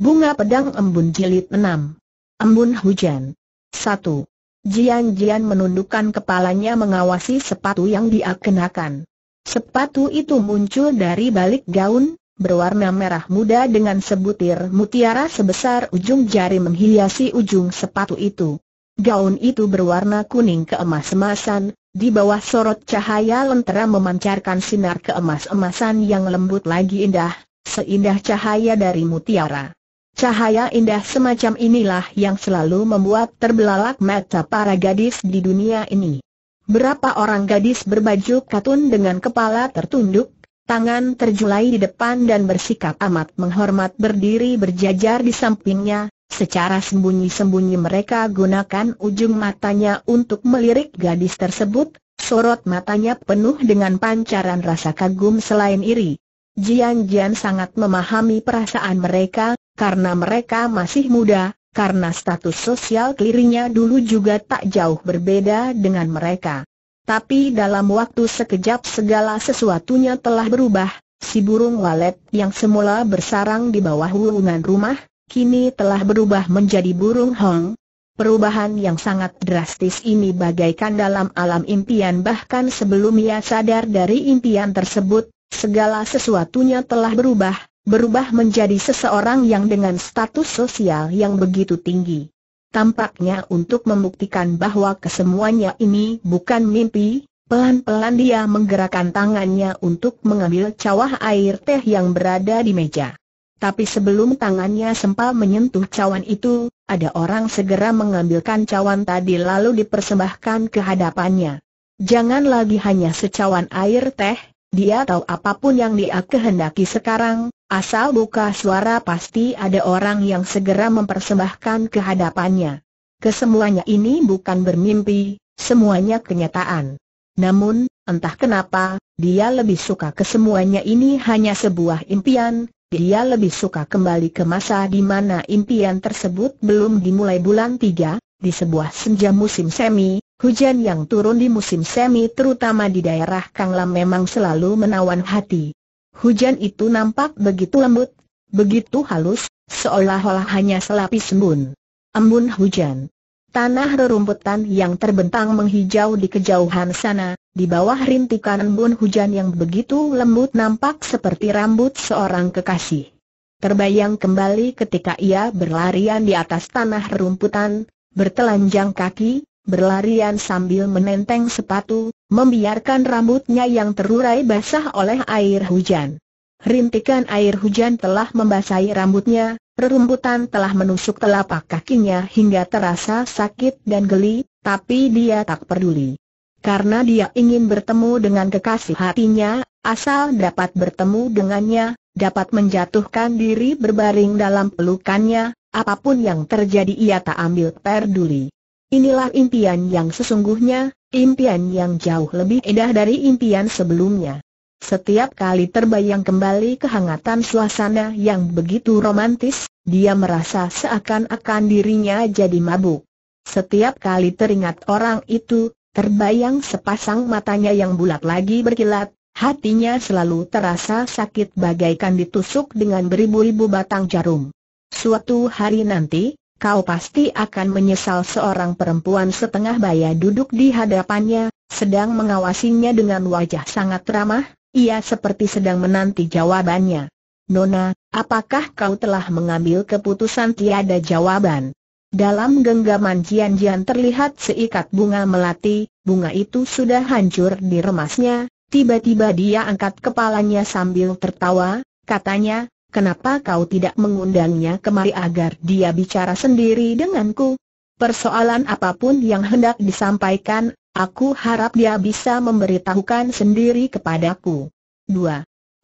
Bunga Pedang Embun Jilid enam Embun Hujan satu Jian-jian menundukkan kepalanya mengawasi sepatu yang dia kenakan. Sepatu itu muncul dari balik gaun, berwarna merah muda dengan sebutir mutiara sebesar ujung jari menghiasi ujung sepatu itu. Gaun itu berwarna kuning keemas-emasan, di bawah sorot cahaya lentera memancarkan sinar keemas-emasan yang lembut lagi indah, seindah cahaya dari mutiara. Cahaya indah semacam inilah yang selalu membuat terbelalak mata para gadis di dunia ini. Berapa orang gadis berbaju katun dengan kepala tertunduk, tangan terjulai di depan dan bersikap amat menghormat berdiri berjajar di sampingnya, secara sembunyi-sembunyi mereka gunakan ujung matanya untuk melirik gadis tersebut, sorot matanya penuh dengan pancaran rasa kagum selain iri. Jian Jian sangat memahami perasaan mereka, karena mereka masih muda, karena status sosial kelirinya dulu juga tak jauh berbeda dengan mereka. Tapi dalam waktu sekejap segala sesuatunya telah berubah, si burung walet yang semula bersarang di bawah wulungan rumah, kini telah berubah menjadi burung hong. Perubahan yang sangat drastis ini bagaikan dalam alam impian bahkan sebelum ia sadar dari impian tersebut, segala sesuatunya telah berubah, berubah menjadi seseorang yang dengan status sosial yang begitu tinggi. Tampaknya untuk membuktikan bahwa kesemuanya ini bukan mimpi, pelan-pelan dia menggerakkan tangannya untuk mengambil cawah air teh yang berada di meja. Tapi sebelum tangannya sempat menyentuh cawan itu, ada orang segera mengambilkan cawan tadi lalu dipersembahkan ke hadapannya. Jangan lagi hanya secawan air teh, dia tahu apapun yang dia kehendaki sekarang, Asal buka suara pasti ada orang yang segera mempersembahkan kehadapannya. Kesemuanya ini bukan bermimpi, semuanya kenyataan. Namun, entah kenapa, dia lebih suka kesemuanya ini hanya sebuah impian, dia lebih suka kembali ke masa di mana impian tersebut belum dimulai bulan 3, di sebuah senja musim semi, hujan yang turun di musim semi terutama di daerah Kanglam memang selalu menawan hati. Hujan itu nampak begitu lembut, begitu halus, seolah-olah hanya selapis embun. Embun hujan. Tanah rerumputan yang terbentang menghijau di kejauhan sana, di bawah rintikan embun hujan yang begitu lembut nampak seperti rambut seorang kekasih. Terbayang kembali ketika ia berlarian di atas tanah rerumputan, bertelanjang kaki, berlarian sambil menenteng sepatu, membiarkan rambutnya yang terurai basah oleh air hujan. Rintikan air hujan telah membasahi rambutnya, rerumputan telah menusuk telapak kakinya hingga terasa sakit dan geli, tapi dia tak peduli. Karena dia ingin bertemu dengan kekasih hatinya, asal dapat bertemu dengannya, dapat menjatuhkan diri berbaring dalam pelukannya, apapun yang terjadi ia tak ambil peduli. Inilah impian yang sesungguhnya, impian yang jauh lebih indah dari impian sebelumnya. Setiap kali terbayang kembali kehangatan suasana yang begitu romantis, dia merasa seakan-akan dirinya jadi mabuk. Setiap kali teringat orang itu, terbayang sepasang matanya yang bulat lagi berkilat, hatinya selalu terasa sakit bagaikan ditusuk dengan beribu-ribu batang jarum. Suatu hari nanti, kau pasti akan menyesal seorang perempuan setengah baya duduk di hadapannya, sedang mengawasinya dengan wajah sangat ramah, ia seperti sedang menanti jawabannya. Nona, apakah kau telah mengambil keputusan tiada jawaban? Dalam genggaman Jian Jian terlihat seikat bunga melati, bunga itu sudah hancur di remasnya. tiba-tiba dia angkat kepalanya sambil tertawa, katanya, Kenapa kau tidak mengundangnya kemari agar dia bicara sendiri denganku? Persoalan apapun yang hendak disampaikan, aku harap dia bisa memberitahukan sendiri kepadaku. 2.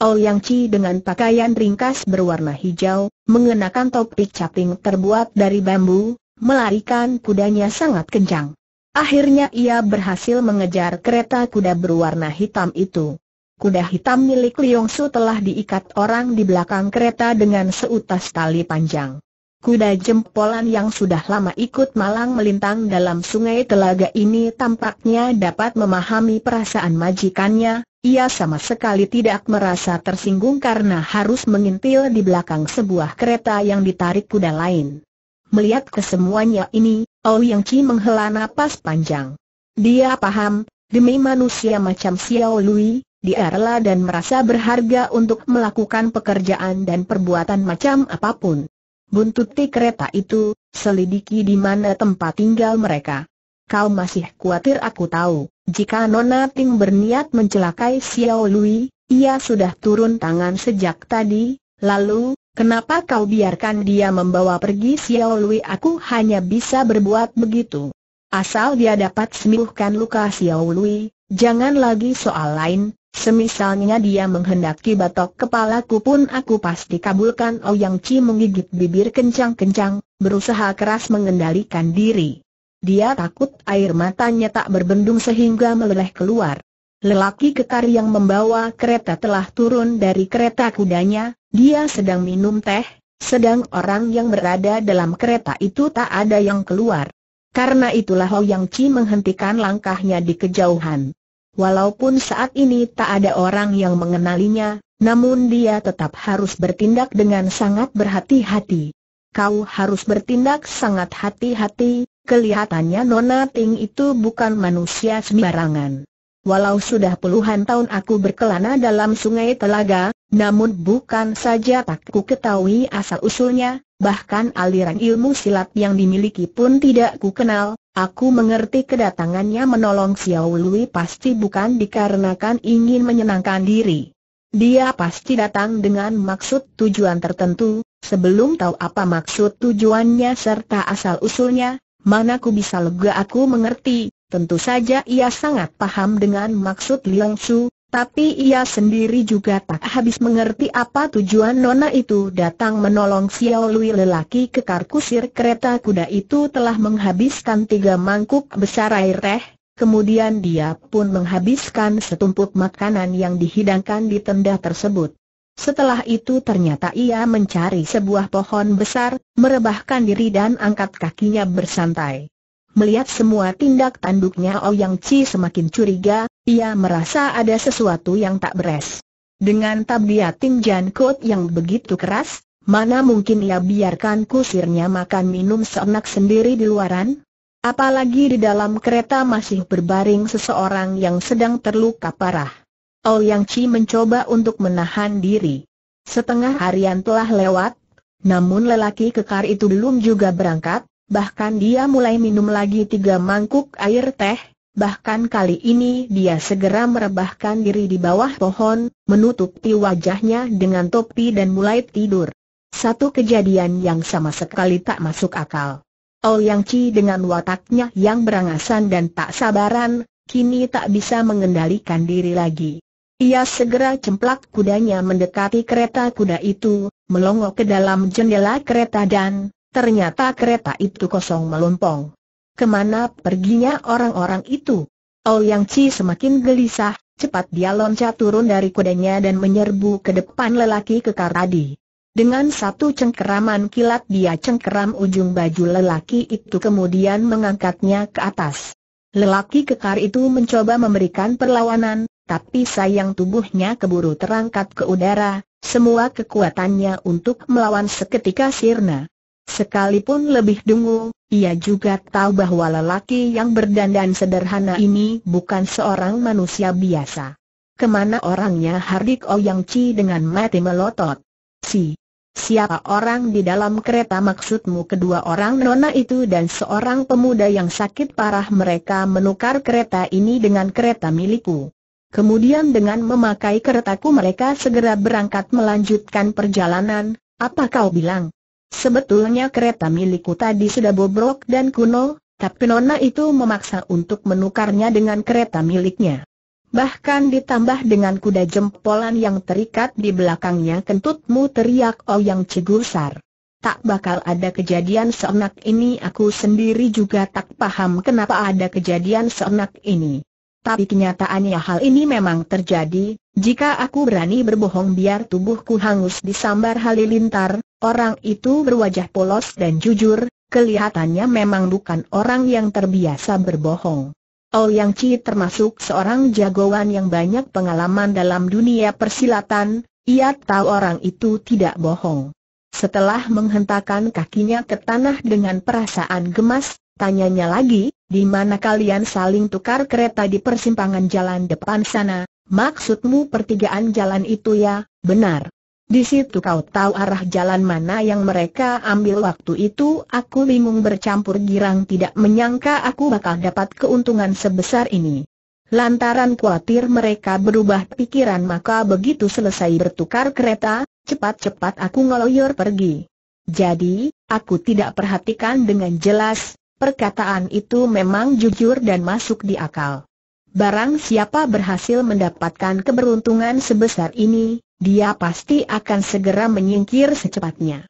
Ao Yang Chi dengan pakaian ringkas berwarna hijau, mengenakan topi caping terbuat dari bambu, melarikan kudanya sangat kencang. Akhirnya ia berhasil mengejar kereta kuda berwarna hitam itu kuda hitam milik Liong Su telah diikat orang di belakang kereta dengan seutas tali panjang. Kuda jempolan yang sudah lama ikut malang melintang dalam sungai telaga ini tampaknya dapat memahami perasaan majikannya, ia sama sekali tidak merasa tersinggung karena harus mengintil di belakang sebuah kereta yang ditarik kuda lain. Melihat kesemuanya ini, Oh Yang Chi menghela napas panjang. Dia paham, demi manusia macam Xiao Lui, dia rela dan merasa berharga untuk melakukan pekerjaan dan perbuatan macam apapun. Buntuti kereta itu, selidiki di mana tempat tinggal mereka. Kau masih khawatir aku tahu, jika Nona Ting berniat mencelakai Xiao Lui, ia sudah turun tangan sejak tadi, lalu, kenapa kau biarkan dia membawa pergi Xiao Lui aku hanya bisa berbuat begitu. Asal dia dapat sembuhkan luka Xiao Lui, jangan lagi soal lain, Semisalnya dia menghendaki batok kepala kepalaku pun aku pasti kabulkan Ouyang oh, Chi menggigit bibir kencang-kencang, berusaha keras mengendalikan diri. Dia takut air matanya tak berbendung sehingga meleleh keluar. Lelaki kekar yang membawa kereta telah turun dari kereta kudanya, dia sedang minum teh, sedang orang yang berada dalam kereta itu tak ada yang keluar. Karena itulah Ouyang oh, Chi menghentikan langkahnya di kejauhan. Walaupun saat ini tak ada orang yang mengenalinya, namun dia tetap harus bertindak dengan sangat berhati-hati. Kau harus bertindak sangat hati-hati, kelihatannya Nona Ting itu bukan manusia sembarangan. Walau sudah puluhan tahun aku berkelana dalam sungai telaga, namun bukan saja tak ku ketahui asal-usulnya, bahkan aliran ilmu silat yang dimiliki pun tidak ku kenal, Aku mengerti kedatangannya menolong Xiao Lui pasti bukan dikarenakan ingin menyenangkan diri. Dia pasti datang dengan maksud tujuan tertentu, sebelum tahu apa maksud tujuannya serta asal-usulnya, mana ku bisa lega aku mengerti, tentu saja ia sangat paham dengan maksud Liang Su, tapi ia sendiri juga tak habis mengerti apa tujuan Nona itu datang menolong Xiao Lui lelaki kekar kusir kereta kuda itu telah menghabiskan tiga mangkuk besar air teh, kemudian dia pun menghabiskan setumpuk makanan yang dihidangkan di tenda tersebut. Setelah itu ternyata ia mencari sebuah pohon besar, merebahkan diri dan angkat kakinya bersantai. Melihat semua tindak tanduknya Ouyang Chi semakin curiga, ia merasa ada sesuatu yang tak beres. Dengan tabiat Ting Jan Kot yang begitu keras, mana mungkin ia biarkan kusirnya makan minum seenak sendiri di luaran? Apalagi di dalam kereta masih berbaring seseorang yang sedang terluka parah. Ouyang Yang Chi mencoba untuk menahan diri. Setengah harian telah lewat, namun lelaki kekar itu belum juga berangkat, bahkan dia mulai minum lagi tiga mangkuk air teh, bahkan kali ini dia segera merebahkan diri di bawah pohon, menutupi wajahnya dengan topi dan mulai tidur. Satu kejadian yang sama sekali tak masuk akal. Ouyang Yang Chi dengan wataknya yang berangasan dan tak sabaran, kini tak bisa mengendalikan diri lagi. Ia segera cemplak kudanya mendekati kereta kuda itu, melongo ke dalam jendela kereta dan, ternyata kereta itu kosong melompong. Kemana perginya orang-orang itu? Ouyang oh, Chi semakin gelisah, cepat dia loncat turun dari kudanya dan menyerbu ke depan lelaki kekar tadi. Dengan satu cengkeraman kilat dia cengkeram ujung baju lelaki itu kemudian mengangkatnya ke atas. Lelaki kekar itu mencoba memberikan perlawanan, tapi sayang tubuhnya keburu terangkat ke udara, semua kekuatannya untuk melawan seketika sirna. Sekalipun lebih dungu, ia juga tahu bahwa lelaki yang berdandan sederhana ini bukan seorang manusia biasa. Kemana orangnya Hardik Ouyang Chi dengan mati melotot? Si, siapa orang di dalam kereta maksudmu kedua orang nona itu dan seorang pemuda yang sakit parah mereka menukar kereta ini dengan kereta milikku. Kemudian dengan memakai keretaku mereka segera berangkat melanjutkan perjalanan, apa kau bilang? Sebetulnya kereta milikku tadi sudah bobrok dan kuno, tapi Nona itu memaksa untuk menukarnya dengan kereta miliknya. Bahkan ditambah dengan kuda jempolan yang terikat di belakangnya kentutmu teriak oh yang cegusar. Tak bakal ada kejadian seenak ini aku sendiri juga tak paham kenapa ada kejadian seenak ini. Tapi kenyataannya hal ini memang terjadi, jika aku berani berbohong biar tubuhku hangus disambar halilintar, Orang itu berwajah polos dan jujur, kelihatannya memang bukan orang yang terbiasa berbohong. Ouyang Yang Chi termasuk seorang jagoan yang banyak pengalaman dalam dunia persilatan, ia tahu orang itu tidak bohong. Setelah menghentakkan kakinya ke tanah dengan perasaan gemas, tanyanya lagi, di mana kalian saling tukar kereta di persimpangan jalan depan sana, maksudmu pertigaan jalan itu ya, benar. Di situ kau tahu arah jalan mana yang mereka ambil waktu itu aku bingung bercampur girang tidak menyangka aku bakal dapat keuntungan sebesar ini. Lantaran khawatir mereka berubah pikiran maka begitu selesai bertukar kereta, cepat-cepat aku ngeloyor pergi. Jadi, aku tidak perhatikan dengan jelas, perkataan itu memang jujur dan masuk di akal. Barang siapa berhasil mendapatkan keberuntungan sebesar ini, dia pasti akan segera menyingkir secepatnya.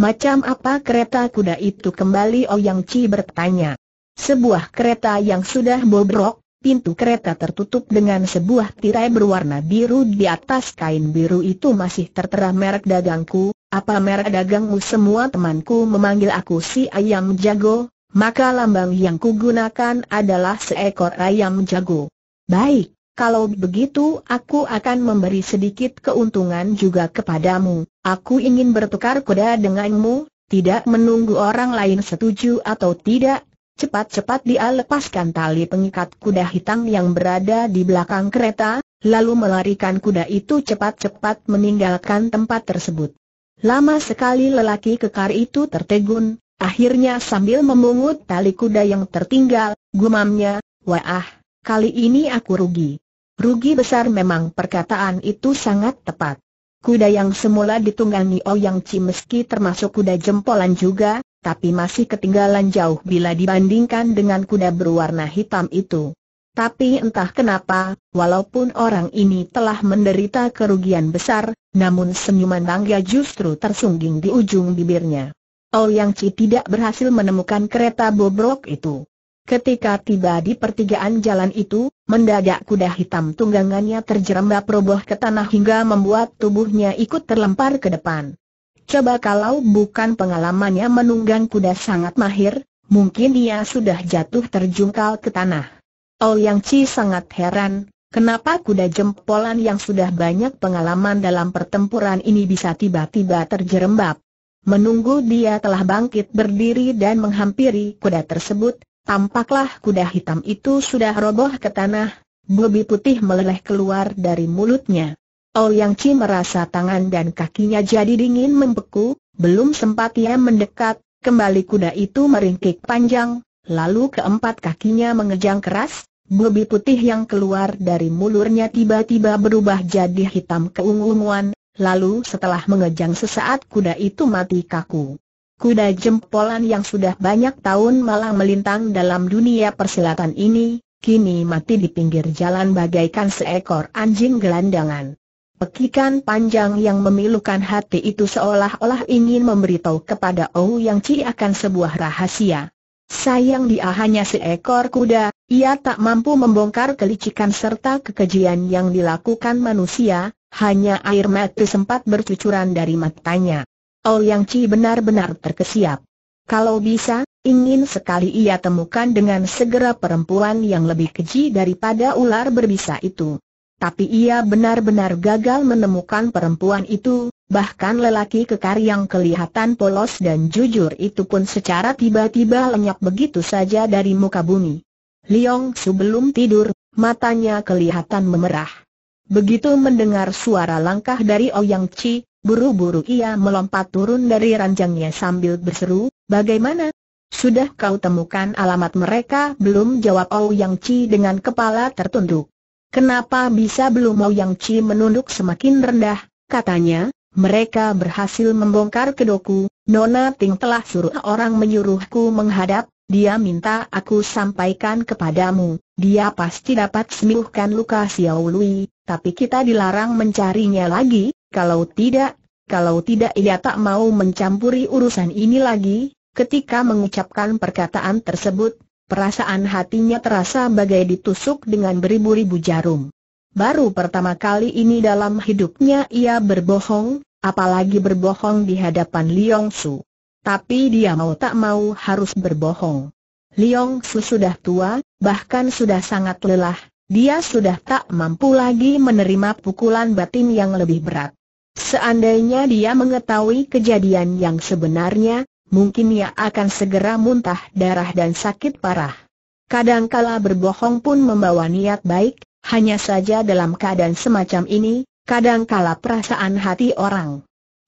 Macam apa kereta kuda itu kembali Ouyang oh Chi bertanya. Sebuah kereta yang sudah bobrok, pintu kereta tertutup dengan sebuah tirai berwarna biru di atas kain biru itu masih tertera merek dagangku, apa merek dagangmu semua temanku memanggil aku si ayam jago, maka lambang yang kugunakan adalah seekor ayam jago. Baik, kalau begitu aku akan memberi sedikit keuntungan juga kepadamu. Aku ingin bertukar kuda denganmu, tidak menunggu orang lain setuju atau tidak. Cepat-cepat dia lepaskan tali pengikat kuda hitam yang berada di belakang kereta, lalu melarikan kuda itu cepat-cepat meninggalkan tempat tersebut. Lama sekali lelaki kekar itu tertegun, akhirnya sambil memungut tali kuda yang tertinggal, gumamnya, Wah, kali ini aku rugi. Rugi besar memang perkataan itu sangat tepat. Kuda yang semula ditunggangi Oyang Chi meski termasuk kuda jempolan juga, tapi masih ketinggalan jauh bila dibandingkan dengan kuda berwarna hitam itu. Tapi entah kenapa, walaupun orang ini telah menderita kerugian besar, namun senyuman bangga justru tersungging di ujung bibirnya. Ouyang Chi tidak berhasil menemukan kereta bobrok itu. Ketika tiba di pertigaan jalan itu, mendadak kuda hitam tunggangannya terjerembab roboh ke tanah hingga membuat tubuhnya ikut terlempar ke depan. Coba kalau bukan pengalamannya menunggang kuda sangat mahir, mungkin ia sudah jatuh terjungkal ke tanah. Ouyang oh, Chi sangat heran, kenapa kuda jempolan yang sudah banyak pengalaman dalam pertempuran ini bisa tiba-tiba terjerembab. Menunggu dia telah bangkit berdiri dan menghampiri kuda tersebut, Tampaklah kuda hitam itu sudah roboh ke tanah, bubi putih meleleh keluar dari mulutnya. Ouyang Yang Chi merasa tangan dan kakinya jadi dingin membeku, belum sempat ia mendekat, kembali kuda itu meringkik panjang, lalu keempat kakinya mengejang keras, bubi putih yang keluar dari mulurnya tiba-tiba berubah jadi hitam keunguan, lalu setelah mengejang sesaat kuda itu mati kaku kuda jempolan yang sudah banyak tahun malang melintang dalam dunia persilatan ini, kini mati di pinggir jalan bagaikan seekor anjing gelandangan. Pekikan panjang yang memilukan hati itu seolah-olah ingin memberitahu kepada Ou Yang Chi akan sebuah rahasia. Sayang dia hanya seekor kuda, ia tak mampu membongkar kelicikan serta kekejian yang dilakukan manusia, hanya air mata sempat bercucuran dari matanya. Yang Chi benar-benar terkesiap. Kalau bisa, ingin sekali ia temukan dengan segera perempuan yang lebih keji daripada ular berbisa itu. Tapi ia benar-benar gagal menemukan perempuan itu, bahkan lelaki kekar yang kelihatan polos dan jujur itu pun secara tiba-tiba lenyap begitu saja dari muka bumi. Liong sebelum tidur, matanya kelihatan memerah. Begitu mendengar suara langkah dari Ouyang Chi, Buru-buru ia melompat turun dari ranjangnya sambil berseru, bagaimana? Sudah kau temukan alamat mereka? Belum jawab Ou Yang Chi dengan kepala tertunduk. Kenapa bisa belum Ou Yang Chi menunduk semakin rendah? Katanya, mereka berhasil membongkar kedoku, Nona Ting telah suruh orang menyuruhku menghadap, dia minta aku sampaikan kepadamu, dia pasti dapat sembuhkan luka Xiao Lui, tapi kita dilarang mencarinya lagi, kalau tidak, kalau tidak ia tak mau mencampuri urusan ini lagi, ketika mengucapkan perkataan tersebut, perasaan hatinya terasa bagai ditusuk dengan beribu-ribu jarum. Baru pertama kali ini dalam hidupnya ia berbohong, apalagi berbohong di hadapan Liong Su. Tapi dia mau tak mau harus berbohong. Liong Su sudah tua, bahkan sudah sangat lelah, dia sudah tak mampu lagi menerima pukulan batin yang lebih berat. Seandainya dia mengetahui kejadian yang sebenarnya, mungkin ia akan segera muntah darah dan sakit parah. Kadangkala berbohong pun membawa niat baik, hanya saja dalam keadaan semacam ini, kadangkala perasaan hati orang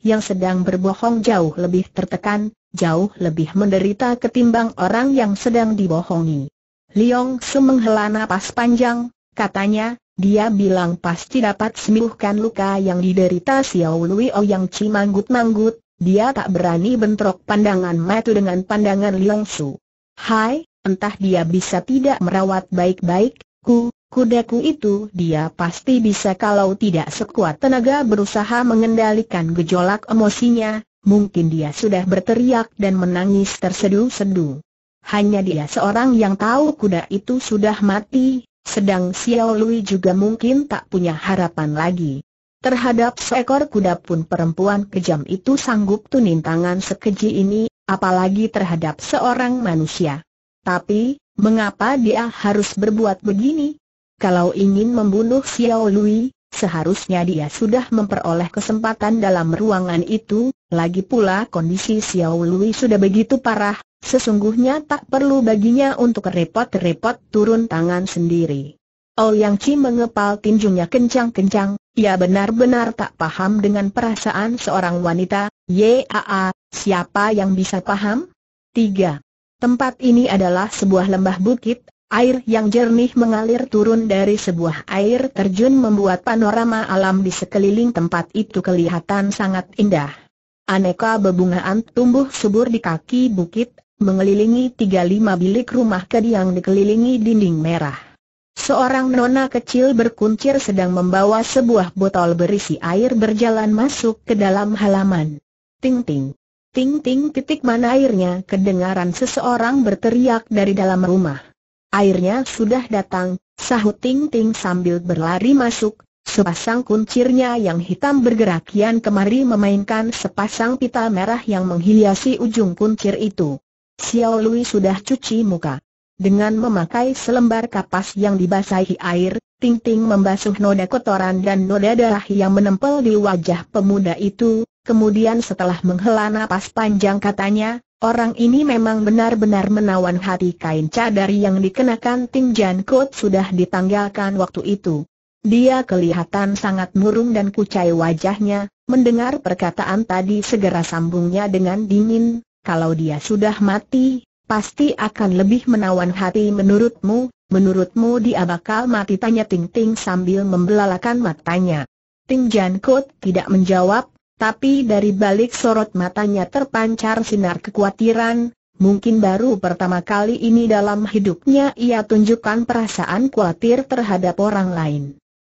yang sedang berbohong jauh lebih tertekan, jauh lebih menderita ketimbang orang yang sedang dibohongi. Liong Su menghela napas panjang, katanya, dia bilang pasti dapat sembuhkan luka yang diderita Xiao Lui O oh yang Chi manggut dia tak berani bentrok pandangan Matu dengan pandangan Liang Su. Hai, entah dia bisa tidak merawat baik-baik, ku, kudaku itu dia pasti bisa kalau tidak sekuat tenaga berusaha mengendalikan gejolak emosinya, mungkin dia sudah berteriak dan menangis tersedu-sedu. Hanya dia seorang yang tahu kuda itu sudah mati, sedang Xiao Lui juga mungkin tak punya harapan lagi. Terhadap seekor kuda pun perempuan kejam itu sanggup tunintangan sekeji ini, apalagi terhadap seorang manusia. Tapi, mengapa dia harus berbuat begini? Kalau ingin membunuh Xiao Lui, seharusnya dia sudah memperoleh kesempatan dalam ruangan itu, lagi pula kondisi Xiao Lui sudah begitu parah, Sesungguhnya tak perlu baginya untuk repot-repot turun tangan sendiri. Ouyang Chi mengepal tinjunya kencang-kencang, ia benar-benar tak paham dengan perasaan seorang wanita, yaa, siapa yang bisa paham? 3. Tempat ini adalah sebuah lembah bukit, air yang jernih mengalir turun dari sebuah air terjun membuat panorama alam di sekeliling tempat itu kelihatan sangat indah. Aneka bebungaan tumbuh subur di kaki bukit, mengelilingi tiga lima bilik rumah kedi yang dikelilingi dinding merah. Seorang nona kecil berkuncir sedang membawa sebuah botol berisi air berjalan masuk ke dalam halaman. Ting-ting. Ting-ting titik mana airnya kedengaran seseorang berteriak dari dalam rumah. Airnya sudah datang, sahut ting-ting sambil berlari masuk, Sepasang kuncirnya yang hitam bergerak kian kemari memainkan sepasang pita merah yang menghiasi ujung kuncir itu. Xiao Lui sudah cuci muka. Dengan memakai selembar kapas yang dibasahi air, Ting Ting membasuh noda kotoran dan noda darah yang menempel di wajah pemuda itu, kemudian setelah menghela napas panjang katanya, orang ini memang benar-benar menawan hati kain cadar yang dikenakan Ting Jan Kut sudah ditanggalkan waktu itu. Dia kelihatan sangat murung dan kucai wajahnya, mendengar perkataan tadi segera sambungnya dengan dingin, kalau dia sudah mati, pasti akan lebih menawan hati menurutmu, menurutmu dia bakal mati tanya Ting Ting sambil membelalakan matanya. Ting Jan tidak menjawab, tapi dari balik sorot matanya terpancar sinar kekhawatiran, mungkin baru pertama kali ini dalam hidupnya ia tunjukkan perasaan khawatir terhadap orang lain.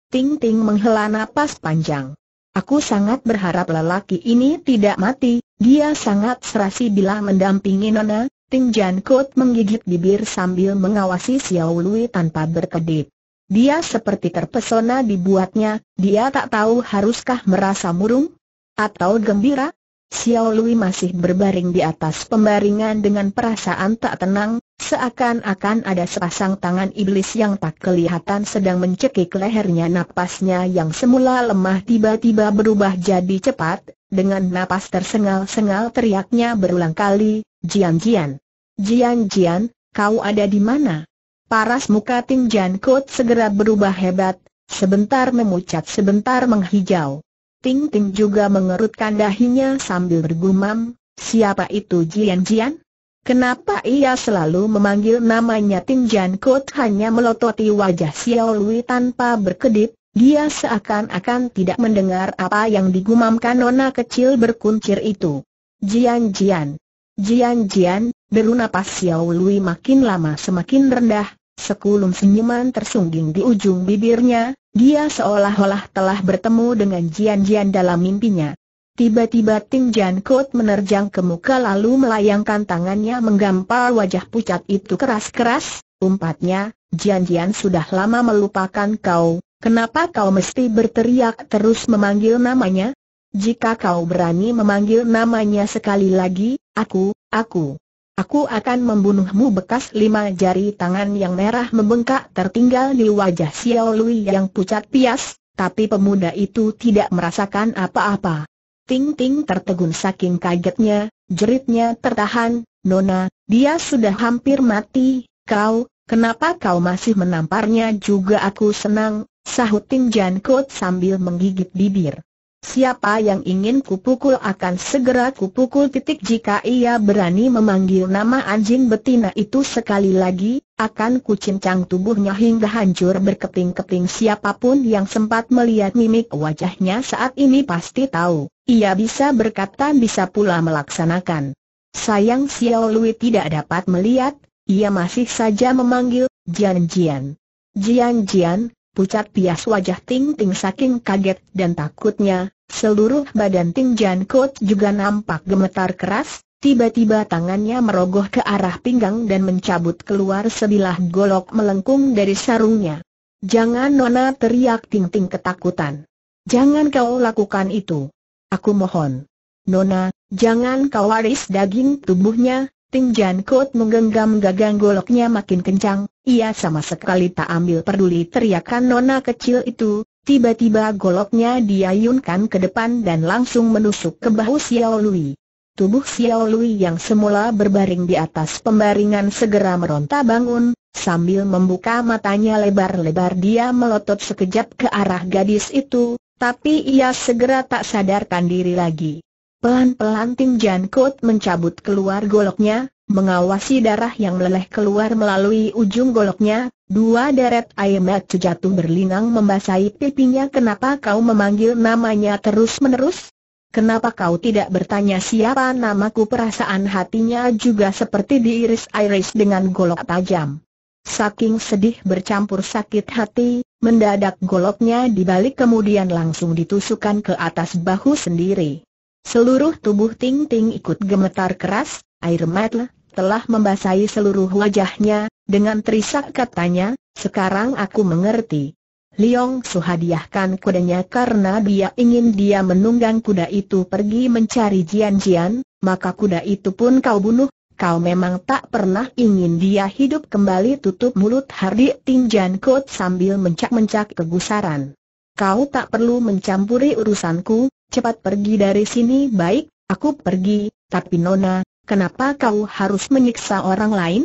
Ting Ting menghela napas panjang. Aku sangat berharap lelaki ini tidak mati, dia sangat serasi bila mendampingi Nona, Ting Jan Kut menggigit bibir sambil mengawasi Xiao Lui tanpa berkedip. Dia seperti terpesona dibuatnya, dia tak tahu haruskah merasa murung? Atau gembira? Xiao Lui masih berbaring di atas pembaringan dengan perasaan tak tenang, Seakan-akan ada sepasang tangan iblis yang tak kelihatan sedang mencekik lehernya napasnya yang semula lemah tiba-tiba berubah jadi cepat, dengan napas tersengal-sengal teriaknya berulang kali, Jian Jian. Jian Jian, kau ada di mana? Paras muka Ting Jian Kut segera berubah hebat, sebentar memucat sebentar menghijau. Ting Ting juga mengerutkan dahinya sambil bergumam, siapa itu Jian Jian? Kenapa ia selalu memanggil namanya Tin Jian Kot hanya melototi wajah Xiao Lui tanpa berkedip, dia seakan-akan tidak mendengar apa yang digumamkan nona kecil berkuncir itu. Jian Jian. Jian Jian, deru napas Xiao Lui makin lama semakin rendah, sekulum senyuman tersungging di ujung bibirnya, dia seolah-olah telah bertemu dengan Jian Jian dalam mimpinya. Tiba-tiba Ting Jan Kot menerjang ke muka lalu melayangkan tangannya menggampar wajah pucat itu keras-keras, umpatnya, Jian Jian sudah lama melupakan kau, kenapa kau mesti berteriak terus memanggil namanya? Jika kau berani memanggil namanya sekali lagi, aku, aku, aku akan membunuhmu bekas lima jari tangan yang merah membengkak tertinggal di wajah Xiao Lui yang pucat pias, tapi pemuda itu tidak merasakan apa-apa. Ting Ting tertegun saking kagetnya, jeritnya tertahan, Nona, dia sudah hampir mati, kau, kenapa kau masih menamparnya juga aku senang, sahut Ting Jan Kot sambil menggigit bibir. Siapa yang ingin kupukul akan segera kupukul titik jika ia berani memanggil nama anjing betina itu sekali lagi, akan kucincang tubuhnya hingga hancur berkeping-keping. siapapun yang sempat melihat mimik wajahnya saat ini pasti tahu. Ia bisa berkata bisa pula melaksanakan. Sayang Xiao Lui tidak dapat melihat, ia masih saja memanggil, Jian Jian. Jian Jian, pucat pias wajah Ting Ting saking kaget dan takutnya, seluruh badan Ting Jian Kot juga nampak gemetar keras, tiba-tiba tangannya merogoh ke arah pinggang dan mencabut keluar sebilah golok melengkung dari sarungnya. Jangan Nona teriak Ting Ting ketakutan. Jangan kau lakukan itu. Aku mohon. Nona, jangan kau waris daging tubuhnya, Tinjan Kot menggenggam gagang goloknya makin kencang, ia sama sekali tak ambil peduli teriakan nona kecil itu, tiba-tiba goloknya diayunkan ke depan dan langsung menusuk ke bahu Xiao Lui. Tubuh Xiao Lui yang semula berbaring di atas pembaringan segera meronta bangun, sambil membuka matanya lebar-lebar dia melotot sekejap ke arah gadis itu, tapi ia segera tak sadarkan diri lagi. Pelan-pelan Tim Jan Kut mencabut keluar goloknya, mengawasi darah yang meleleh keluar melalui ujung goloknya, dua deret air mata jatuh berlinang membasahi pipinya kenapa kau memanggil namanya terus-menerus? Kenapa kau tidak bertanya siapa namaku perasaan hatinya juga seperti diiris-iris dengan golok tajam. Saking sedih bercampur sakit hati, Mendadak goloknya dibalik kemudian langsung ditusukkan ke atas bahu sendiri. Seluruh tubuh Ting Ting ikut gemetar keras, air mata telah membasahi seluruh wajahnya, dengan terisak katanya, sekarang aku mengerti. Liong Su hadiahkan kudanya karena dia ingin dia menunggang kuda itu pergi mencari Jian Jian, maka kuda itu pun kau bunuh, kau memang tak pernah ingin dia hidup kembali tutup mulut Hardi Tingjan Kot sambil mencak-mencak kegusaran. Kau tak perlu mencampuri urusanku, cepat pergi dari sini baik, aku pergi, tapi Nona, kenapa kau harus menyiksa orang lain?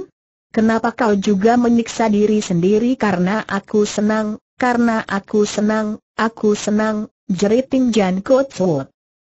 Kenapa kau juga menyiksa diri sendiri karena aku senang, karena aku senang, aku senang, jerit Tingjan Kot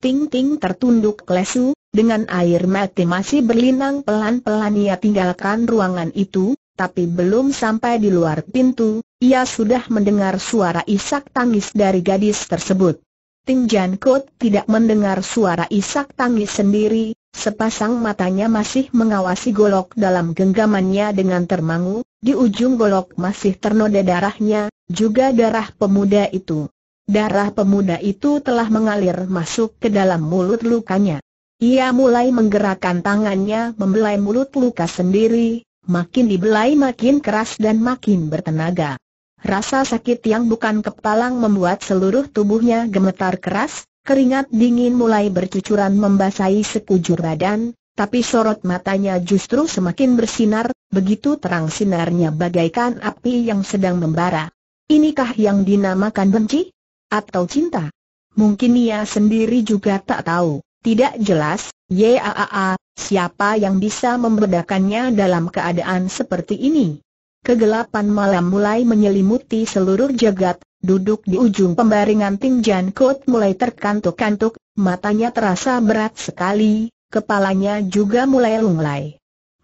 Ting Ting tertunduk lesu, dengan air mati masih berlinang pelan-pelan ia tinggalkan ruangan itu, tapi belum sampai di luar pintu, ia sudah mendengar suara isak tangis dari gadis tersebut. Jan Kut tidak mendengar suara isak tangis sendiri, sepasang matanya masih mengawasi golok dalam genggamannya dengan termangu, di ujung golok masih ternoda darahnya, juga darah pemuda itu. Darah pemuda itu telah mengalir masuk ke dalam mulut lukanya. Ia mulai menggerakkan tangannya membelai mulut luka sendiri, makin dibelai makin keras dan makin bertenaga. Rasa sakit yang bukan kepalang membuat seluruh tubuhnya gemetar keras, keringat dingin mulai bercucuran membasahi sekujur badan, tapi sorot matanya justru semakin bersinar, begitu terang sinarnya bagaikan api yang sedang membara. Inikah yang dinamakan benci? Atau cinta? Mungkin ia sendiri juga tak tahu. Tidak jelas, Yaa, siapa yang bisa membedakannya dalam keadaan seperti ini? Kegelapan malam mulai menyelimuti seluruh jagat, duduk di ujung pembaringan Ting Jan Kut mulai terkantuk-kantuk, matanya terasa berat sekali, kepalanya juga mulai lunglai.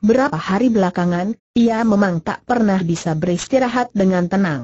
Berapa hari belakangan, ia memang tak pernah bisa beristirahat dengan tenang.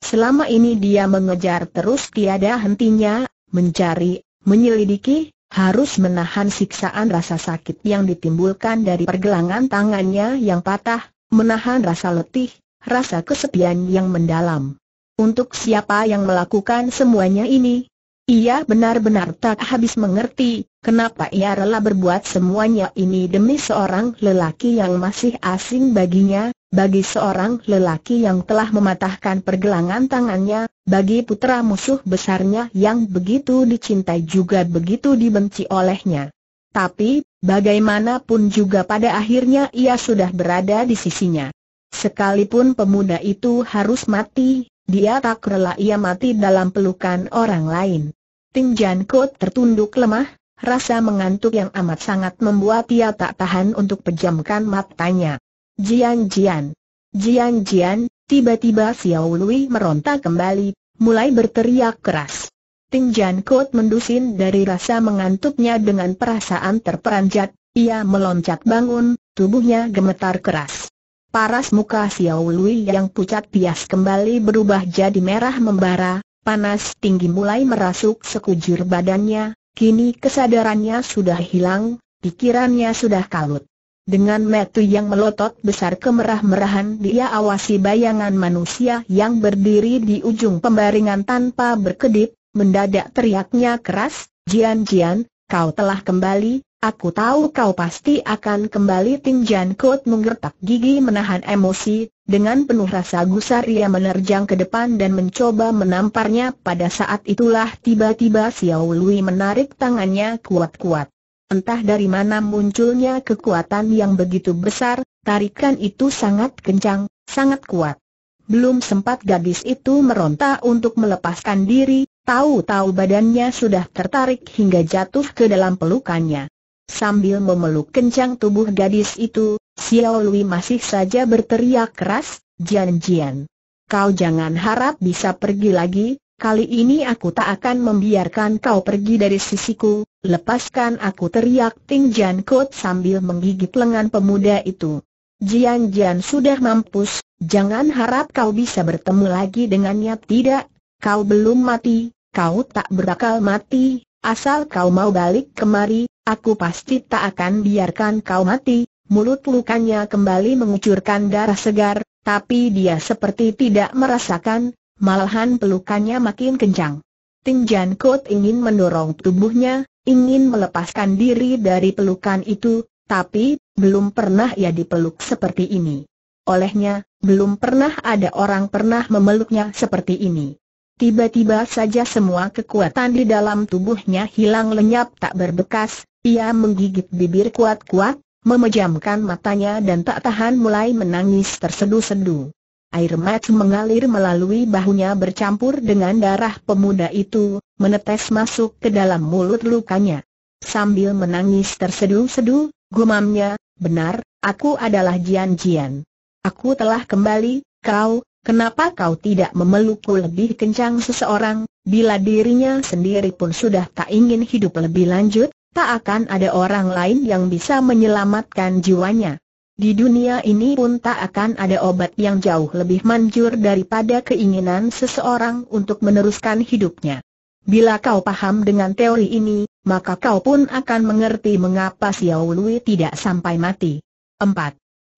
Selama ini dia mengejar terus tiada hentinya, mencari, menyelidiki, harus menahan siksaan rasa sakit yang ditimbulkan dari pergelangan tangannya yang patah, menahan rasa letih, rasa kesepian yang mendalam. Untuk siapa yang melakukan semuanya ini, ia benar-benar tak habis mengerti, kenapa ia rela berbuat semuanya ini demi seorang lelaki yang masih asing baginya, bagi seorang lelaki yang telah mematahkan pergelangan tangannya, bagi putra musuh besarnya yang begitu dicintai juga begitu dibenci olehnya. Tapi, bagaimanapun juga pada akhirnya ia sudah berada di sisinya. Sekalipun pemuda itu harus mati, dia tak rela ia mati dalam pelukan orang lain. Tingjan Kot tertunduk lemah, rasa mengantuk yang amat sangat membuat ia tak tahan untuk pejamkan matanya. Jian Jian. Jian Jian, tiba-tiba Xiao Lui meronta kembali, mulai berteriak keras. Tingjan Kot mendusin dari rasa mengantuknya dengan perasaan terperanjat, ia meloncat bangun, tubuhnya gemetar keras. Paras muka Xiao Lui yang pucat pias kembali berubah jadi merah membara, Panas tinggi mulai merasuk sekujur badannya, kini kesadarannya sudah hilang, pikirannya sudah kalut. Dengan metu yang melotot besar kemerah-merahan dia awasi bayangan manusia yang berdiri di ujung pembaringan tanpa berkedip, mendadak teriaknya keras, Jian Jian, kau telah kembali, Aku tahu kau pasti akan kembali Tinjan Kut menggertak gigi menahan emosi, dengan penuh rasa gusar ia menerjang ke depan dan mencoba menamparnya pada saat itulah tiba-tiba Xiao Lui menarik tangannya kuat-kuat. Entah dari mana munculnya kekuatan yang begitu besar, tarikan itu sangat kencang, sangat kuat. Belum sempat gadis itu meronta untuk melepaskan diri, tahu-tahu badannya sudah tertarik hingga jatuh ke dalam pelukannya. Sambil memeluk kencang tubuh gadis itu, Xiao Lui masih saja berteriak keras, Jian Jian. Kau jangan harap bisa pergi lagi, kali ini aku tak akan membiarkan kau pergi dari sisiku, lepaskan aku teriak Ting Jian Kot sambil menggigit lengan pemuda itu. Jian Jian sudah mampus, jangan harap kau bisa bertemu lagi dengannya tidak, kau belum mati, kau tak berakal mati, Asal kau mau balik kemari, aku pasti tak akan biarkan kau mati. Mulut lukanya kembali mengucurkan darah segar, tapi dia seperti tidak merasakan, malahan pelukannya makin kencang. Tingjan Kot ingin mendorong tubuhnya, ingin melepaskan diri dari pelukan itu, tapi, belum pernah ia dipeluk seperti ini. Olehnya, belum pernah ada orang pernah memeluknya seperti ini. Tiba-tiba saja semua kekuatan di dalam tubuhnya hilang lenyap tak berbekas, ia menggigit bibir kuat-kuat, memejamkan matanya dan tak tahan mulai menangis tersedu-sedu. Air mata mengalir melalui bahunya bercampur dengan darah pemuda itu, menetes masuk ke dalam mulut lukanya. Sambil menangis tersedu-sedu, gumamnya, benar, aku adalah Jian Jian. Aku telah kembali, kau, Kenapa kau tidak memelukku lebih kencang seseorang, bila dirinya sendiri pun sudah tak ingin hidup lebih lanjut, tak akan ada orang lain yang bisa menyelamatkan jiwanya. Di dunia ini pun tak akan ada obat yang jauh lebih manjur daripada keinginan seseorang untuk meneruskan hidupnya. Bila kau paham dengan teori ini, maka kau pun akan mengerti mengapa Xiao Lui tidak sampai mati. 4.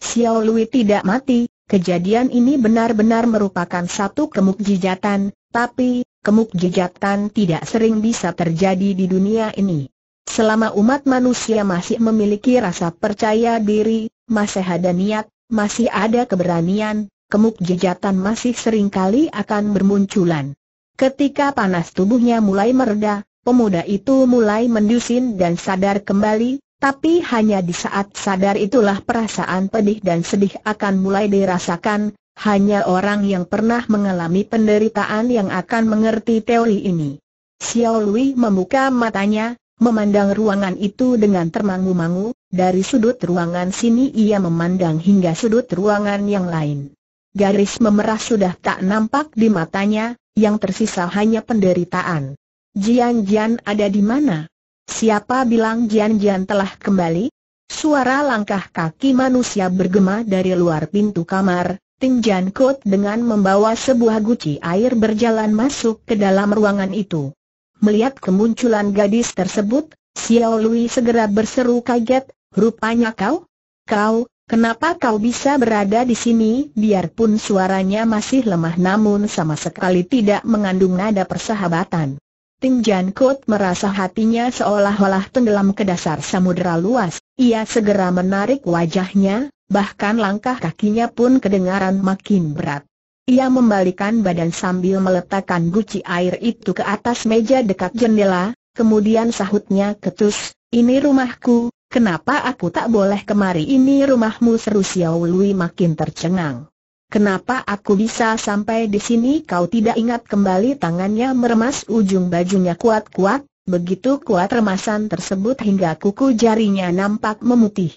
Xiao Lui tidak mati, Kejadian ini benar-benar merupakan satu kemukjizatan, tapi, kemukjijatan tidak sering bisa terjadi di dunia ini. Selama umat manusia masih memiliki rasa percaya diri, masih ada niat, masih ada keberanian, kemukjijatan masih seringkali akan bermunculan. Ketika panas tubuhnya mulai mereda, pemuda itu mulai mendusin dan sadar kembali, tapi hanya di saat sadar itulah perasaan pedih dan sedih akan mulai dirasakan, hanya orang yang pernah mengalami penderitaan yang akan mengerti teori ini. Xiao Lui membuka matanya, memandang ruangan itu dengan termangu-mangu, dari sudut ruangan sini ia memandang hingga sudut ruangan yang lain. Garis memerah sudah tak nampak di matanya, yang tersisa hanya penderitaan. Jian Jian ada di mana? Siapa bilang Jian Jian telah kembali? Suara langkah kaki manusia bergema dari luar pintu kamar, Ting Jian Kot dengan membawa sebuah guci air berjalan masuk ke dalam ruangan itu. Melihat kemunculan gadis tersebut, Xiao Lui segera berseru kaget, rupanya kau? Kau, kenapa kau bisa berada di sini? Biarpun suaranya masih lemah namun sama sekali tidak mengandung nada persahabatan. Jan Kut merasa hatinya seolah-olah tenggelam ke dasar samudera luas, ia segera menarik wajahnya, bahkan langkah kakinya pun kedengaran makin berat. Ia membalikan badan sambil meletakkan guci air itu ke atas meja dekat jendela, kemudian sahutnya ketus, ini rumahku, kenapa aku tak boleh kemari ini rumahmu seru Xiao Lui makin tercengang. Kenapa aku bisa sampai di sini kau tidak ingat kembali tangannya meremas ujung bajunya kuat-kuat, begitu kuat remasan tersebut hingga kuku jarinya nampak memutih.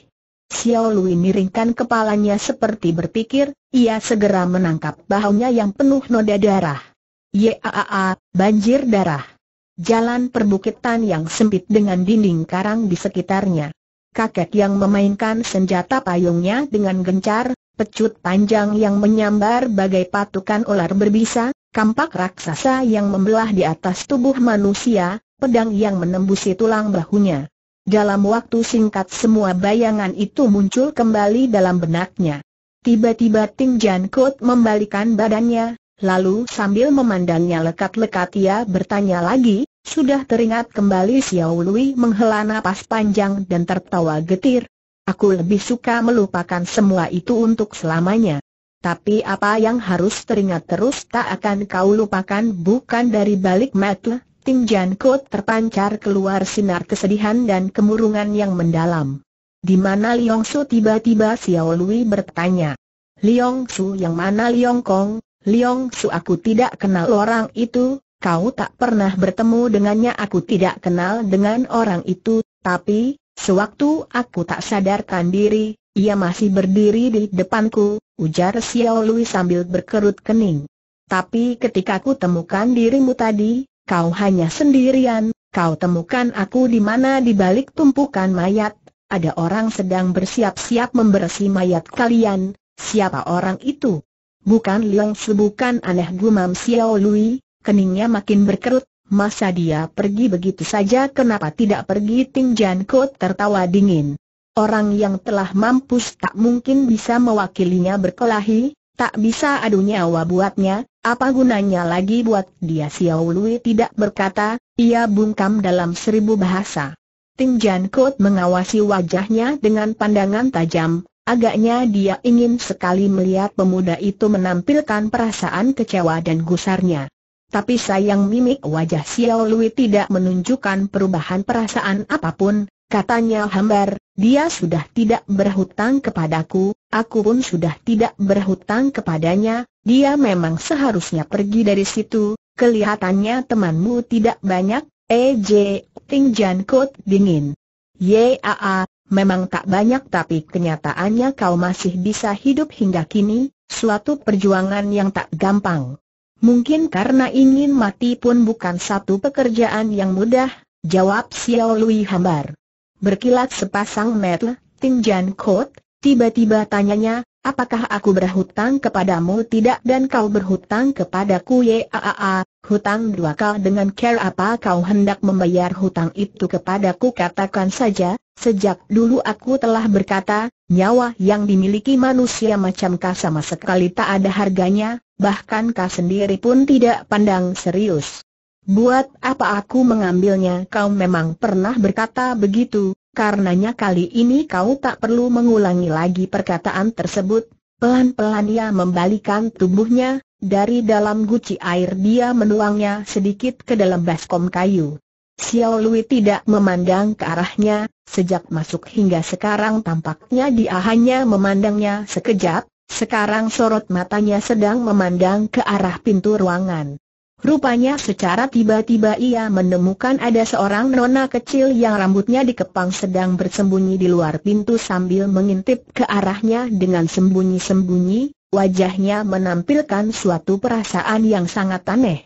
Xiao Lui miringkan kepalanya seperti berpikir, ia segera menangkap bahunya yang penuh noda darah. Yaa, banjir darah. Jalan perbukitan yang sempit dengan dinding karang di sekitarnya. Kakek yang memainkan senjata payungnya dengan gencar, pecut panjang yang menyambar bagai patukan ular berbisa, kampak raksasa yang membelah di atas tubuh manusia, pedang yang menembusi tulang bahunya. Dalam waktu singkat semua bayangan itu muncul kembali dalam benaknya. Tiba-tiba Ting Jan Kut membalikan badannya, lalu sambil memandangnya lekat-lekat ia bertanya lagi, sudah teringat kembali Xiao Lui menghela napas panjang dan tertawa getir, Aku lebih suka melupakan semua itu untuk selamanya. Tapi apa yang harus teringat terus tak akan kau lupakan bukan dari balik mata, Tim Jan terpancar keluar sinar kesedihan dan kemurungan yang mendalam. Di mana Liong Su tiba-tiba Xiao Lui bertanya. Liong Su yang mana Liong Kong? Liong Su aku tidak kenal orang itu, kau tak pernah bertemu dengannya aku tidak kenal dengan orang itu, tapi, Sewaktu aku tak sadarkan diri, ia masih berdiri di depanku, ujar Xiao Lui sambil berkerut kening. Tapi ketika aku temukan dirimu tadi, kau hanya sendirian, kau temukan aku di mana di balik tumpukan mayat, ada orang sedang bersiap-siap membersih mayat kalian, siapa orang itu? Bukan Liang bukan aneh gumam Xiao Lui, keningnya makin berkerut, Masa dia pergi begitu saja kenapa tidak pergi Ting Jan Ko tertawa dingin. Orang yang telah mampus tak mungkin bisa mewakilinya berkelahi, tak bisa adu nyawa buatnya, apa gunanya lagi buat dia Xiao Lui tidak berkata, ia bungkam dalam seribu bahasa. Ting Jan Kot mengawasi wajahnya dengan pandangan tajam, agaknya dia ingin sekali melihat pemuda itu menampilkan perasaan kecewa dan gusarnya. Tapi sayang mimik wajah Xiao Lui tidak menunjukkan perubahan perasaan apapun, katanya hambar, dia sudah tidak berhutang kepadaku, aku pun sudah tidak berhutang kepadanya, dia memang seharusnya pergi dari situ, kelihatannya temanmu tidak banyak, EJ, Ting Jan Kut dingin. Yaa, memang tak banyak tapi kenyataannya kau masih bisa hidup hingga kini, suatu perjuangan yang tak gampang. Mungkin karena ingin mati pun bukan satu pekerjaan yang mudah, jawab Xiao Lui hambar. Berkilat sepasang mata, Ting Jan Kot, tiba-tiba tanyanya, apakah aku berhutang kepadamu tidak dan kau berhutang kepadaku yaaa, hutang dua kau dengan care apa kau hendak membayar hutang itu kepadaku katakan saja, sejak dulu aku telah berkata, Nyawa yang dimiliki manusia macam kah sama sekali tak ada harganya, bahkan kau sendiri pun tidak pandang serius. Buat apa aku mengambilnya kau memang pernah berkata begitu, karenanya kali ini kau tak perlu mengulangi lagi perkataan tersebut. Pelan-pelan ia membalikan tubuhnya, dari dalam guci air dia menuangnya sedikit ke dalam baskom kayu. Xiao Lui tidak memandang ke arahnya, sejak masuk hingga sekarang tampaknya dia hanya memandangnya sekejap, sekarang sorot matanya sedang memandang ke arah pintu ruangan. Rupanya secara tiba-tiba ia menemukan ada seorang nona kecil yang rambutnya dikepang sedang bersembunyi di luar pintu sambil mengintip ke arahnya dengan sembunyi-sembunyi, wajahnya menampilkan suatu perasaan yang sangat aneh.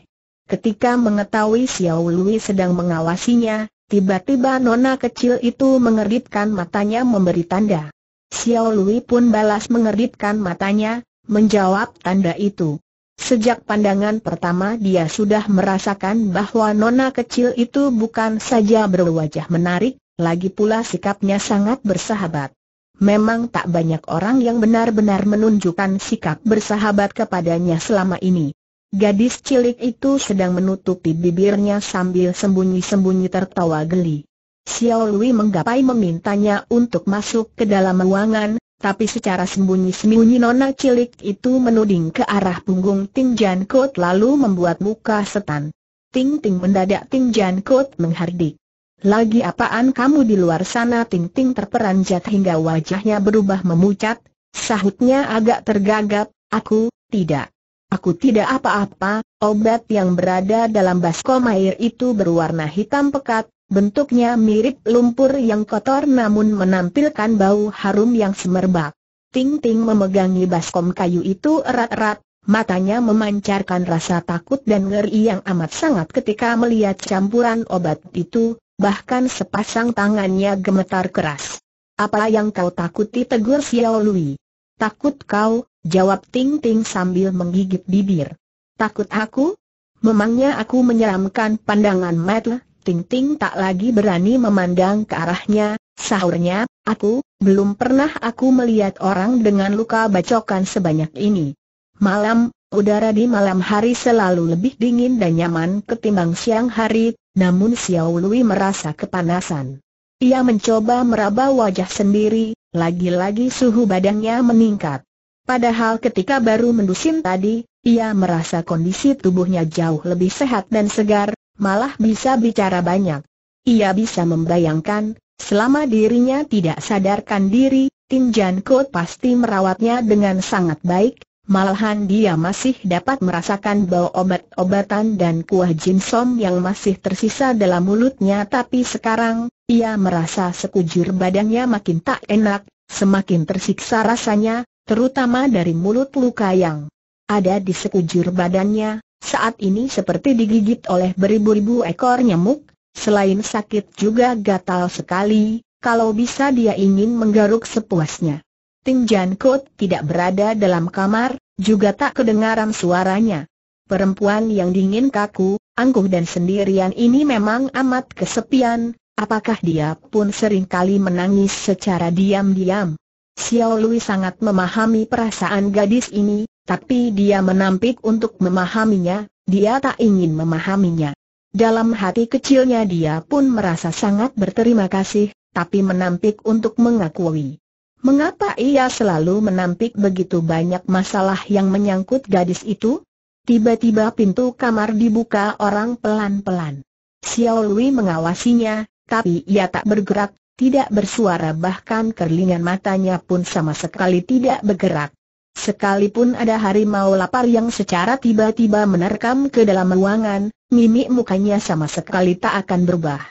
Ketika mengetahui Xiao Lui sedang mengawasinya, tiba-tiba nona kecil itu mengeritkan matanya memberi tanda. Xiao Lui pun balas mengeritkan matanya, menjawab tanda itu. Sejak pandangan pertama dia sudah merasakan bahwa nona kecil itu bukan saja berwajah menarik, lagi pula sikapnya sangat bersahabat. Memang tak banyak orang yang benar-benar menunjukkan sikap bersahabat kepadanya selama ini. Gadis cilik itu sedang menutupi bibirnya sambil sembunyi-sembunyi tertawa geli. Xiao Lui menggapai memintanya untuk masuk ke dalam ruangan, tapi secara sembunyi-sembunyi nona cilik itu menuding ke arah punggung Ting Jan Kut lalu membuat muka setan. Ting Ting mendadak Ting Jan Kut menghardik. Lagi apaan kamu di luar sana Ting Ting terperanjat hingga wajahnya berubah memucat, sahutnya agak tergagap, aku, tidak. Aku tidak apa-apa, obat yang berada dalam baskom air itu berwarna hitam pekat, bentuknya mirip lumpur yang kotor namun menampilkan bau harum yang semerbak. Ting Ting memegangi baskom kayu itu erat-erat, matanya memancarkan rasa takut dan ngeri yang amat sangat ketika melihat campuran obat itu, bahkan sepasang tangannya gemetar keras. Apa yang kau takuti tegur Xiao Lui? Takut kau, Jawab Ting Ting sambil menggigit bibir. Takut aku? Memangnya aku menyeramkan pandangan Matt? Ting Ting tak lagi berani memandang ke arahnya, sahurnya, aku, belum pernah aku melihat orang dengan luka bacokan sebanyak ini. Malam, udara di malam hari selalu lebih dingin dan nyaman ketimbang siang hari, namun Xiao Lui merasa kepanasan. Ia mencoba meraba wajah sendiri, lagi-lagi suhu badannya meningkat. Padahal ketika baru mendusin tadi, ia merasa kondisi tubuhnya jauh lebih sehat dan segar, malah bisa bicara banyak. Ia bisa membayangkan, selama dirinya tidak sadarkan diri, Tinjan Kot pasti merawatnya dengan sangat baik, Malahan dia masih dapat merasakan bau obat-obatan dan kuah jinsom yang masih tersisa dalam mulutnya tapi sekarang, ia merasa sekujur badannya makin tak enak, semakin tersiksa rasanya, terutama dari mulut luka yang ada di sekujur badannya, saat ini seperti digigit oleh beribu-ribu ekor nyamuk, selain sakit juga gatal sekali, kalau bisa dia ingin menggaruk sepuasnya. Ting Jan tidak berada dalam kamar, juga tak kedengaran suaranya. Perempuan yang dingin kaku, angkuh dan sendirian ini memang amat kesepian, apakah dia pun seringkali menangis secara diam-diam? Xiao Lui sangat memahami perasaan gadis ini, tapi dia menampik untuk memahaminya, dia tak ingin memahaminya. Dalam hati kecilnya dia pun merasa sangat berterima kasih, tapi menampik untuk mengakui. Mengapa ia selalu menampik begitu banyak masalah yang menyangkut gadis itu? Tiba-tiba pintu kamar dibuka orang pelan-pelan. Xiao Lui mengawasinya, tapi ia tak bergerak, tidak bersuara bahkan kerlingan matanya pun sama sekali tidak bergerak. Sekalipun ada harimau lapar yang secara tiba-tiba menerkam ke dalam ruangan, mimik mukanya sama sekali tak akan berubah.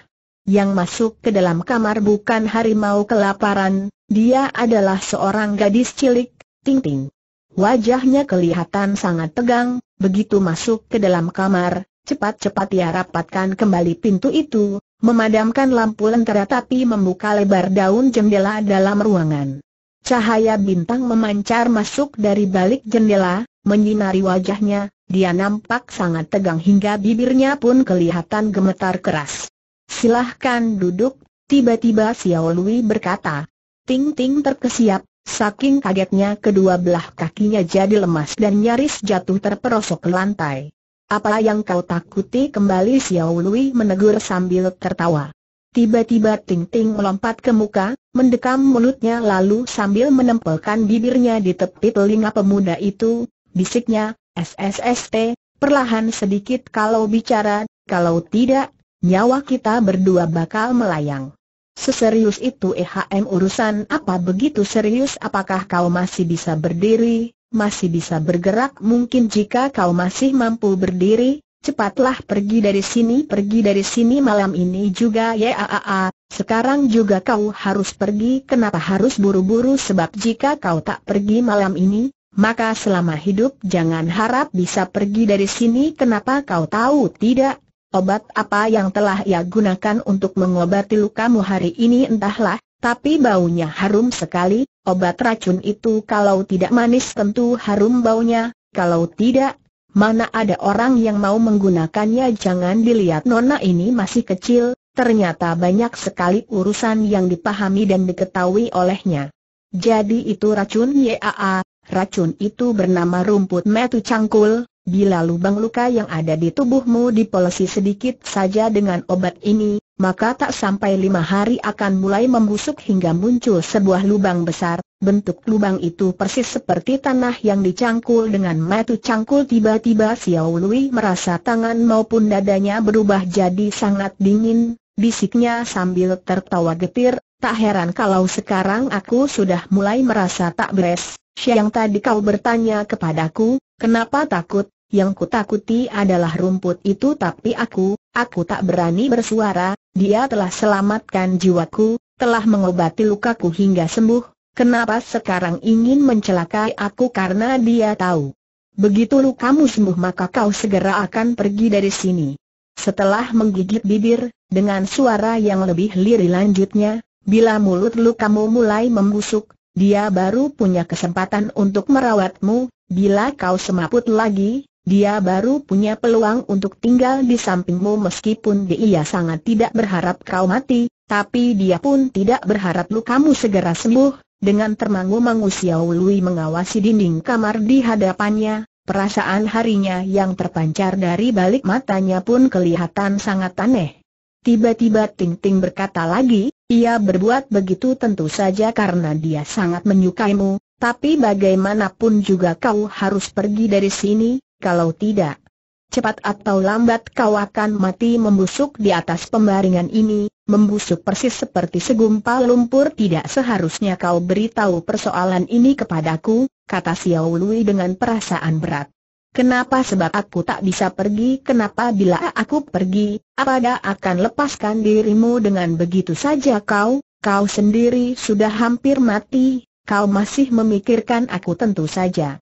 Yang masuk ke dalam kamar bukan harimau kelaparan, dia adalah seorang gadis cilik, Ting Ting. Wajahnya kelihatan sangat tegang, begitu masuk ke dalam kamar, cepat-cepat ia rapatkan kembali pintu itu, memadamkan lampu lentera tapi membuka lebar daun jendela dalam ruangan. Cahaya bintang memancar masuk dari balik jendela, menyinari wajahnya, dia nampak sangat tegang hingga bibirnya pun kelihatan gemetar keras. Silahkan duduk, tiba-tiba Xiao Lui berkata. Ting Ting terkesiap, saking kagetnya kedua belah kakinya jadi lemas dan nyaris jatuh terperosok ke lantai. Apa yang kau takuti kembali Xiao Lui menegur sambil tertawa. Tiba-tiba Ting Ting melompat ke muka, mendekam mulutnya lalu sambil menempelkan bibirnya di tepi telinga pemuda itu, bisiknya, SSST, perlahan sedikit kalau bicara, kalau tidak, nyawa kita berdua bakal melayang. Seserius itu EHM urusan apa begitu serius apakah kau masih bisa berdiri, masih bisa bergerak mungkin jika kau masih mampu berdiri, cepatlah pergi dari sini pergi dari sini malam ini juga ya ah, ah, ah. sekarang juga kau harus pergi kenapa harus buru-buru sebab jika kau tak pergi malam ini, maka selama hidup jangan harap bisa pergi dari sini kenapa kau tahu tidak, obat apa yang telah ia gunakan untuk mengobati lukamu hari ini entahlah, tapi baunya harum sekali, obat racun itu kalau tidak manis tentu harum baunya, kalau tidak, mana ada orang yang mau menggunakannya jangan dilihat Nona ini masih kecil, ternyata banyak sekali urusan yang dipahami dan diketahui olehnya. Jadi itu racun YAA, racun itu bernama rumput metu cangkul, bila lubang luka yang ada di tubuhmu dipolesi sedikit saja dengan obat ini, maka tak sampai lima hari akan mulai membusuk hingga muncul sebuah lubang besar, bentuk lubang itu persis seperti tanah yang dicangkul dengan metu cangkul tiba-tiba Xiao Lui merasa tangan maupun dadanya berubah jadi sangat dingin, bisiknya sambil tertawa getir, tak heran kalau sekarang aku sudah mulai merasa tak beres, yang tadi kau bertanya kepadaku, kenapa takut, yang ku takuti adalah rumput itu tapi aku, Aku tak berani bersuara, dia telah selamatkan jiwaku, telah mengobati lukaku hingga sembuh, kenapa sekarang ingin mencelakai aku karena dia tahu. Begitu lukamu sembuh maka kau segera akan pergi dari sini. Setelah menggigit bibir, dengan suara yang lebih lirih lanjutnya, bila mulut lukamu mulai membusuk, dia baru punya kesempatan untuk merawatmu, bila kau semaput lagi, dia baru punya peluang untuk tinggal di sampingmu meskipun dia sangat tidak berharap kau mati, tapi dia pun tidak berharap kamu segera sembuh. Dengan termangu-mangu Xiao Lui mengawasi dinding kamar di hadapannya, perasaan harinya yang terpancar dari balik matanya pun kelihatan sangat aneh. Tiba-tiba Ting Ting berkata lagi, ia berbuat begitu tentu saja karena dia sangat menyukaimu, tapi bagaimanapun juga kau harus pergi dari sini, kalau tidak, cepat atau lambat kau akan mati membusuk di atas pembaringan ini, membusuk persis seperti segumpal lumpur tidak seharusnya kau beritahu persoalan ini kepadaku, kata Xiao Lui dengan perasaan berat. Kenapa sebab aku tak bisa pergi Kenapa bila aku pergi, apakah akan lepaskan dirimu dengan begitu saja kau? Kau sendiri sudah hampir mati, kau masih memikirkan aku tentu saja.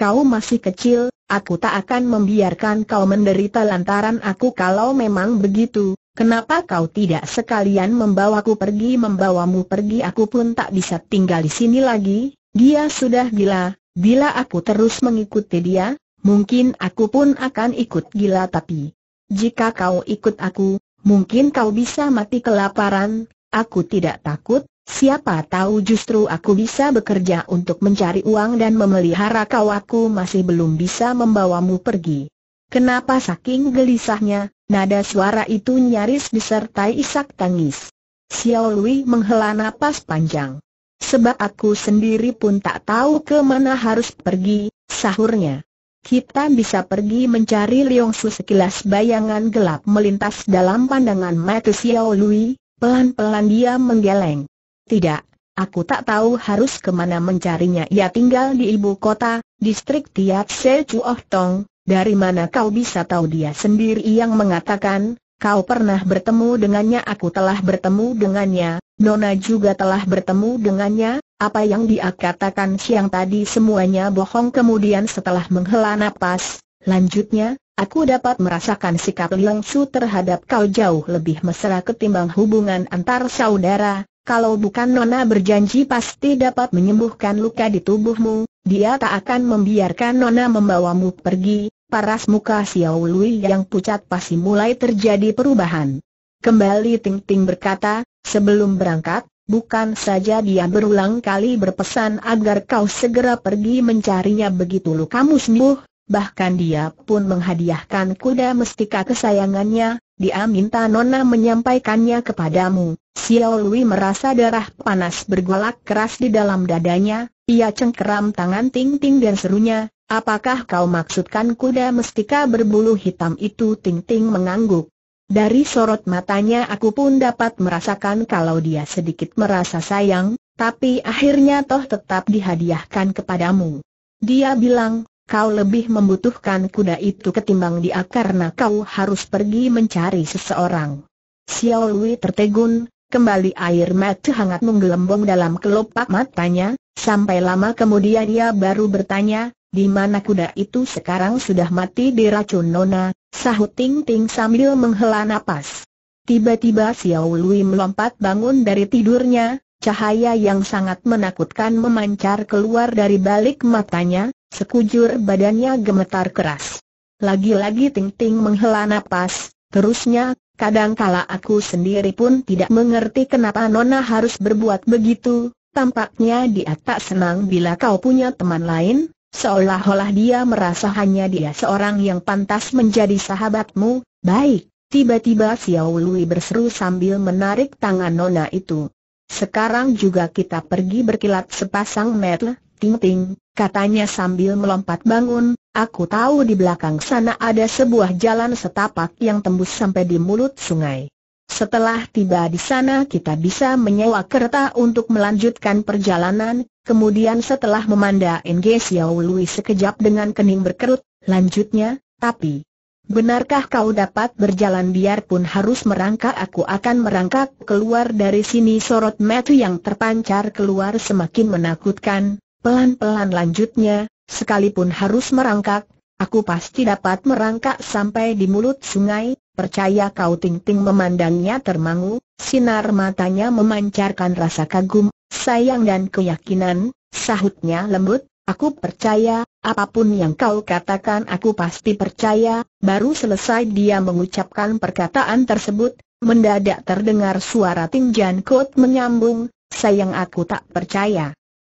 Kau masih kecil, Aku tak akan membiarkan kau menderita lantaran aku kalau memang begitu, kenapa kau tidak sekalian membawaku pergi membawamu pergi aku pun tak bisa tinggal di sini lagi, dia sudah gila, bila aku terus mengikuti dia, mungkin aku pun akan ikut gila tapi, jika kau ikut aku, mungkin kau bisa mati kelaparan, aku tidak takut, Siapa tahu justru aku bisa bekerja untuk mencari uang dan memelihara kau aku masih belum bisa membawamu pergi. Kenapa saking gelisahnya, nada suara itu nyaris disertai isak tangis. Xiao Lui menghela napas panjang. Sebab aku sendiri pun tak tahu ke mana harus pergi, sahurnya. Kita bisa pergi mencari Leong Su sekilas bayangan gelap melintas dalam pandangan mata Xiao Lui, pelan-pelan dia menggeleng. Tidak, aku tak tahu harus kemana mencarinya. Ia tinggal di ibu kota, distrik Tiat Se Chuoh Tong. Dari mana kau bisa tahu dia sendiri yang mengatakan, kau pernah bertemu dengannya aku telah bertemu dengannya, Nona juga telah bertemu dengannya, apa yang dia katakan siang tadi semuanya bohong kemudian setelah menghela nafas, lanjutnya, aku dapat merasakan sikap Liang Su terhadap kau jauh lebih mesra ketimbang hubungan antar saudara, kalau bukan Nona berjanji pasti dapat menyembuhkan luka di tubuhmu, dia tak akan membiarkan Nona membawamu pergi. Paras muka Xiao Lui yang pucat pasti mulai terjadi perubahan. Kembali Ting Ting berkata, sebelum berangkat, bukan saja dia berulang kali berpesan agar kau segera pergi mencarinya begitu lukamu sembuh, bahkan dia pun menghadiahkan kuda mestika kesayangannya, dia minta Nona menyampaikannya kepadamu. Xiao Lui merasa darah panas bergolak keras di dalam dadanya, ia cengkeram tangan Ting Ting dan serunya, apakah kau maksudkan kuda mestika berbulu hitam itu Ting Ting mengangguk. Dari sorot matanya aku pun dapat merasakan kalau dia sedikit merasa sayang, tapi akhirnya toh tetap dihadiahkan kepadamu. Dia bilang, kau lebih membutuhkan kuda itu ketimbang dia karena kau harus pergi mencari seseorang. Xiao Lui tertegun, kembali air mata hangat menggelembung dalam kelopak matanya, sampai lama kemudian ia baru bertanya, di mana kuda itu sekarang sudah mati diracun Nona, sahut Ting Ting sambil menghela napas. Tiba-tiba Xiao Lui melompat bangun dari tidurnya, Cahaya yang sangat menakutkan memancar keluar dari balik matanya, Sekujur badannya gemetar keras. Lagi-lagi Ting Ting menghela nafas. terusnya, kadangkala aku sendiri pun tidak mengerti kenapa Nona harus berbuat begitu, tampaknya dia tak senang bila kau punya teman lain, seolah-olah dia merasa hanya dia seorang yang pantas menjadi sahabatmu, baik. Tiba-tiba Xiao Lui berseru sambil menarik tangan Nona itu. Sekarang juga kita pergi berkilat sepasang meter, Ting-ting, katanya sambil melompat bangun, aku tahu di belakang sana ada sebuah jalan setapak yang tembus sampai di mulut sungai. Setelah tiba di sana kita bisa menyewa kereta untuk melanjutkan perjalanan, kemudian setelah memandang Nge Xiao Lui sekejap dengan kening berkerut, lanjutnya, tapi... Benarkah kau dapat berjalan biarpun harus merangkak aku akan merangkak keluar dari sini sorot metu yang terpancar keluar semakin menakutkan, Pelan-pelan lanjutnya, sekalipun harus merangkak, aku pasti dapat merangkak sampai di mulut sungai, percaya kau ting-ting memandangnya termangu, sinar matanya memancarkan rasa kagum, sayang dan keyakinan, sahutnya lembut, aku percaya, apapun yang kau katakan aku pasti percaya, baru selesai dia mengucapkan perkataan tersebut, mendadak terdengar suara Ting Jan Kot menyambung, sayang aku tak percaya.